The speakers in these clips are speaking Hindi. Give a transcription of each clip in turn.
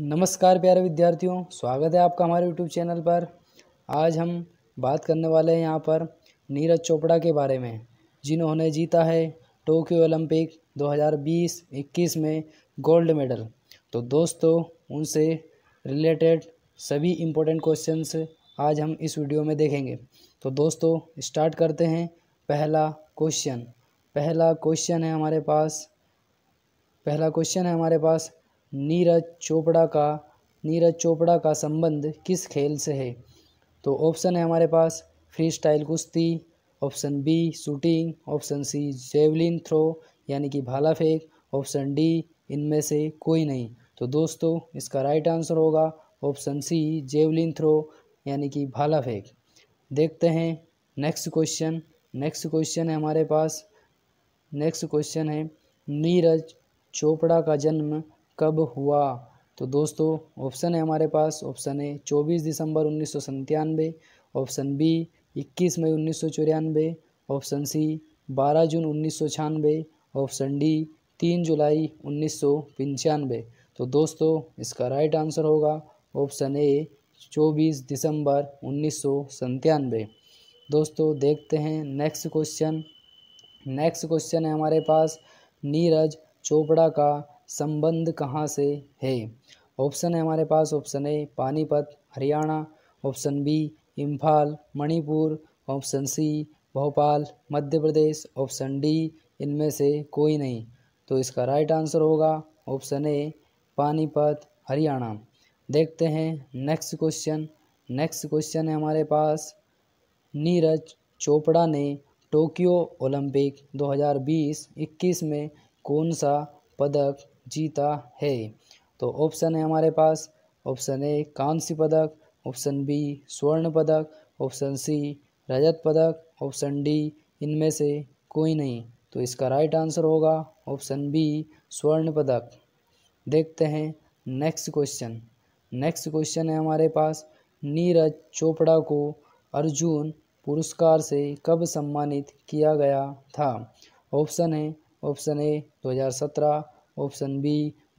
नमस्कार प्यारे विद्यार्थियों स्वागत है आपका हमारे यूट्यूब चैनल पर आज हम बात करने वाले हैं यहाँ पर नीरज चोपड़ा के बारे में जिन्होंने जीता है टोक्यो ओलंपिक 2020-21 में गोल्ड मेडल तो दोस्तों उनसे रिलेटेड सभी इम्पोर्टेंट क्वेश्चंस आज हम इस वीडियो में देखेंगे तो दोस्तों स्टार्ट करते हैं पहला क्वेश्चन पहला क्वेश्चन है हमारे पास पहला क्वेश्चन है हमारे पास नीरज चोपड़ा का नीरज चोपड़ा का संबंध किस खेल से है तो ऑप्शन है हमारे पास फ्री स्टाइल कुश्ती option B shooting option C javelin throw यानी कि भाला फेंक ऑप्शन डी इनमें से कोई नहीं तो दोस्तों इसका राइट आंसर होगा ऑप्शन सी जेवलिन थ्रो यानी कि भाला फेंक देखते हैं नेक्स्ट क्वेश्चन नेक्स्ट क्वेश्चन है हमारे पास नेक्स्ट क्वेश्चन है नीरज चोपड़ा का जन्म कब हुआ तो दोस्तों ऑप्शन है हमारे पास ऑप्शन ए 24 दिसंबर उन्नीस ऑप्शन बी 21 मई उन्नीस ऑप्शन सी 12 जून उन्नीस ऑप्शन डी 3 जुलाई उन्नीस तो दोस्तों इसका राइट आंसर होगा ऑप्शन ए 24 दिसंबर उन्नीस दोस्तों देखते हैं नेक्स्ट क्वेश्चन नेक्स्ट क्वेश्चन है हमारे पास नीरज चोपड़ा का संबंध कहाँ से है ऑप्शन है हमारे पास option A Panipat Haryana option B Imphal Manipur option C Bhopal Madhya Pradesh option D इनमें से कोई नहीं तो इसका राइट आंसर होगा ऑप्शन ए पानीपत हरियाणा देखते हैं नेक्स्ट क्वेश्चन नेक्स्ट क्वेश्चन है हमारे पास नीरज चोपड़ा ने टोक्यो ओलंपिक 2020-21 में कौन सा पदक जीता है तो ऑप्शन है हमारे पास ऑप्शन ए कांस्य पदक ऑप्शन बी स्वर्ण पदक ऑप्शन सी रजत पदक ऑप्शन डी इनमें से कोई नहीं तो इसका राइट आंसर होगा ऑप्शन बी स्वर्ण पदक देखते हैं नेक्स्ट क्वेश्चन नेक्स्ट क्वेश्चन है हमारे पास नीरज चोपड़ा को अर्जुन पुरस्कार से कब सम्मानित किया गया था ऑप्शन है option A 2017 option B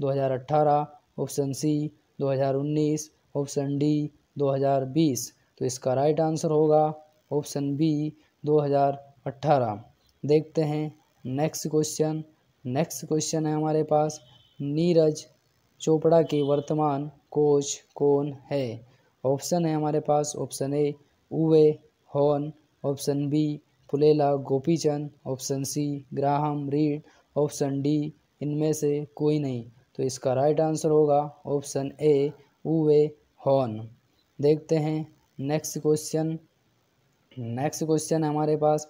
2018 option C 2019 option D 2020 तो इसका राइट आंसर होगा ऑप्शन बी 2018 देखते हैं नेक्स्ट क्वेश्चन नेक्स्ट क्वेश्चन है हमारे पास नीरज चोपड़ा के वर्तमान कोच कौन है ऑप्शन है हमारे पास option A Uwe Hohn option B Pullela Gopichand option C Graham Reid option D इनमें से कोई नहीं तो इसका राइट आंसर होगा ऑप्शन ए वे हॉर्न देखते हैं नेक्स्ट क्वेश्चन नेक्स्ट क्वेश्चन हमारे पास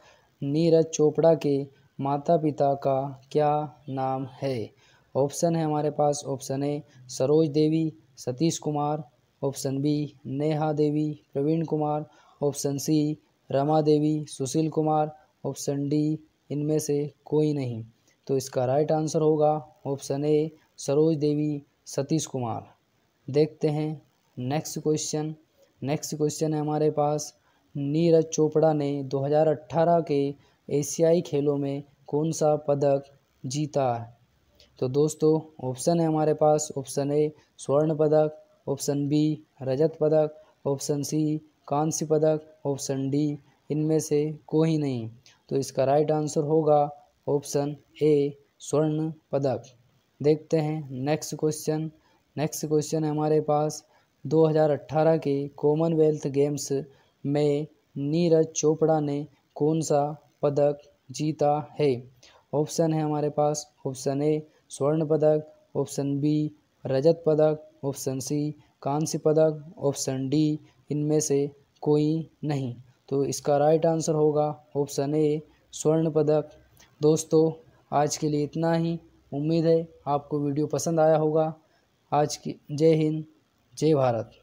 नीरज चोपड़ा के माता पिता का क्या नाम है ऑप्शन है हमारे पास option A Saroj Devi Satish Kumar option B Neha Devi Praveen Kumar option C Rama Devi Sushil Kumar option D इनमें से कोई नहीं तो इसका राइट आंसर होगा ऑप्शन ए सरोज देवी सतीश कुमार देखते हैं नेक्स्ट क्वेश्चन नेक्स्ट क्वेश्चन है हमारे पास नीरज चोपड़ा ने 2018 के एशियाई खेलों में कौन सा पदक जीता है तो दोस्तों ऑप्शन है हमारे पास ऑप्शन ए स्वर्ण पदक ऑप्शन बी रजत पदक ऑप्शन सी कांस्य पदक ऑप्शन डी इनमें से कोई नहीं तो इसका राइट आंसर होगा ऑप्शन ए स्वर्ण पदक देखते हैं नेक्स्ट क्वेश्चन नेक्स्ट क्वेश्चन है हमारे पास 2018 के कॉमनवेल्थ गेम्स में नीरज चोपड़ा ने कौन सा पदक जीता है ऑप्शन है हमारे पास ऑप्शन ए स्वर्ण पदक ऑप्शन बी रजत पदक ऑप्शन सी कांस्य पदक ऑप्शन डी इनमें से कोई नहीं तो इसका राइट आंसर होगा ऑप्शन ए स्वर्ण पदक दोस्तों आज के लिए इतना ही उम्मीद है आपको वीडियो पसंद आया होगा आज की जय हिंद जय भारत